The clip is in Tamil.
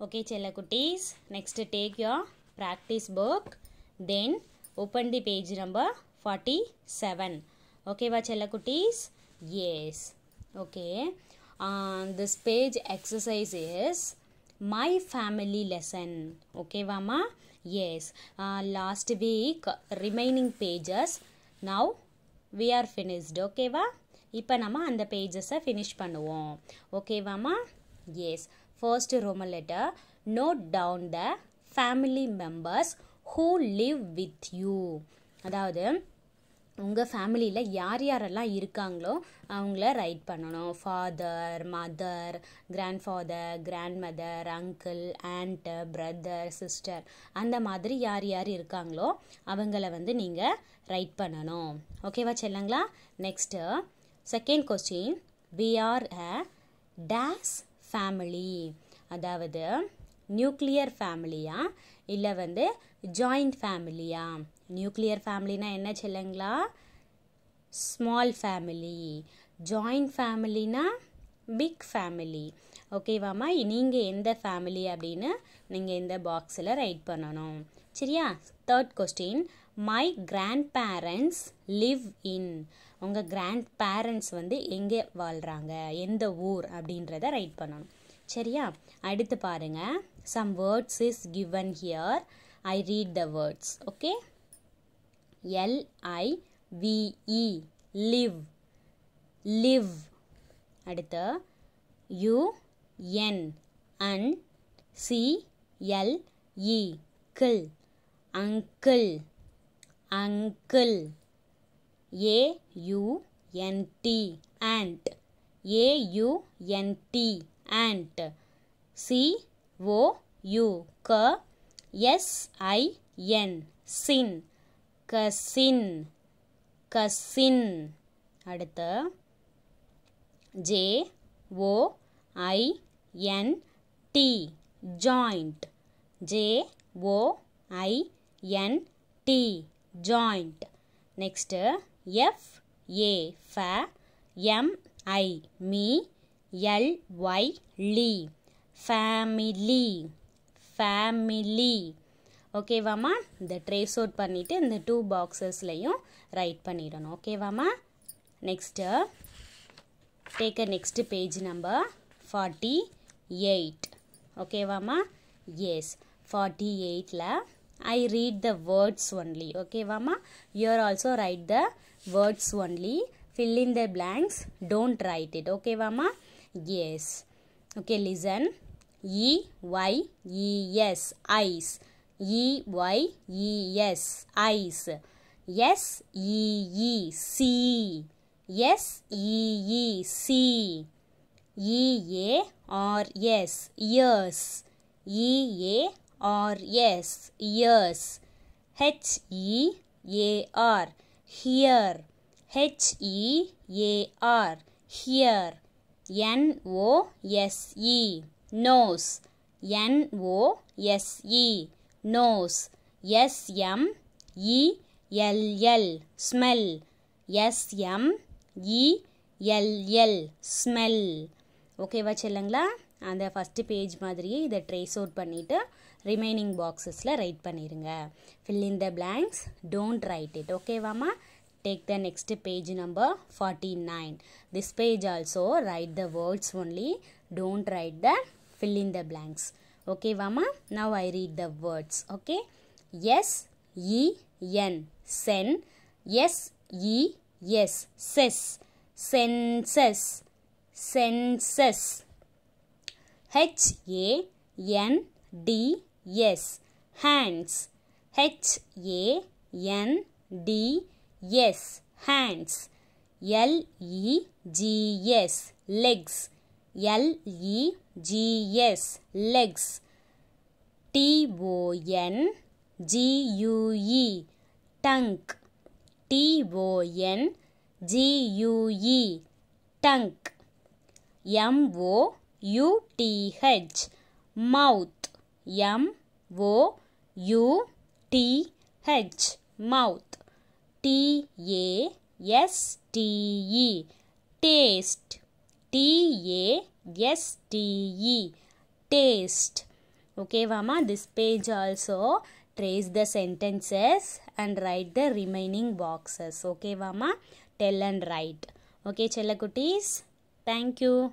Okay, Chelakutis. Next, take your practice book. Then, open the page number 47. Okay, Chelakutis? Yes. Okay. Uh, this page exercise is my family lesson. Okay, Vama? Yes. Uh, last week, remaining pages. Now, we are finished. Okay, Va? இப்போ நம்ம அந்த பேஜஸை ஃபினிஷ் பண்ணுவோம் ஓகேவாம்மா yes First Roman letter note down the family members who live with you அதாவது உங்கள் ஃபேமிலியில் யார் யாரெல்லாம் இருக்காங்களோ அவங்கள ரைட் பண்ணணும் father mother grandfather grandmother uncle aunt brother sister அந்த மாதிரி யார் யார் இருக்காங்களோ அவங்கள வந்து நீங்கள் ரைட் பண்ணணும் ஓகேவா செல்லுங்களா next second question we are a dash family அதாவது நியூக்ளியர் ஃபேமிலியா இல்லை வந்து ஜாயிண்ட் ஃபேமிலியா நியூக்ளியர் ஃபேமிலினா என்ன சொல்லுங்களா ஸ்மால் ஃபேமிலி ஜாயிண்ட் ஃபேமிலினா பிக் ஃபேமிலி ஓகேவாம்மா நீங்கள் எந்த ஃபேமிலி அப்படின்னு நீங்கள் இந்த பாக்ஸில் ரைட் பண்ணணும் சரியா third question my grandparents live in உங்கள் கிராண்ட் பேரண்ட்ஸ் வந்து எங்கே வாழ்கிறாங்க எந்த ஊர் அப்படின்றத ரைட் பண்ணணும் சரியா அடுத்து பாருங்கள் some words is given here I read the words okay L I V E live live அடுத்து U N un C L E cle uncle uncle A U N T aunt A U N T aunt C O U cou S I N sin cousin cousin அடுத்து J O I N T joint J O I N T joint next F A fa M I mi L Y ly family family ஓகேவாம்மா இந்த ட்ரேஸ் அவுட் பண்ணிவிட்டு இந்த டூ பாக்ஸஸ்லையும் ரைட் பண்ணிடணும் ஓகேவாம்மா next take a next page number 48 okay vama yes 48 la i read the words only okay vama you are also write the words only fill in the blanks don't write it okay vama yes okay listen e y e yes eyes e y e yes eyes yes e see Yes, ye, or yes, years. ye, or yes, years. H, E, A, R, here. H, E, A, R, here. N, O, S, E, nose. N, O, S, E, nose. S, M, E, L, L, smell. S, M, E L L smell ஓகேவா செல்லுங்களா அந்த ஃபஸ்ட்டு பேஜ் மாதிரியே இதை ட்ரேஸ் அவுட் பண்ணிவிட்டு ரிமைனிங் பாக்ஸஸில் ரைட் பண்ணிடுங்க fill in the blanks don't write it ஓகேவாம்மா take the next page number 49 this page also write the words only don't write the fill in the blanks okay vama now i read the words okay yes e n sen yes e Yes, census, H A N D. Yes, hands. H A N D S hands. L E G S legs. L E G S legs. T O N G U E tongue. T O N G-U-E, tongue. M-O-U-T-H, mouth. M-O-U-T-H, mouth. T-A-S-T-E, taste. T-A-S-T-E, taste. Okay, Vama, this page also trace the sentences and write the remaining boxes. Okay, Vama? tell and write okay chella kutties thank you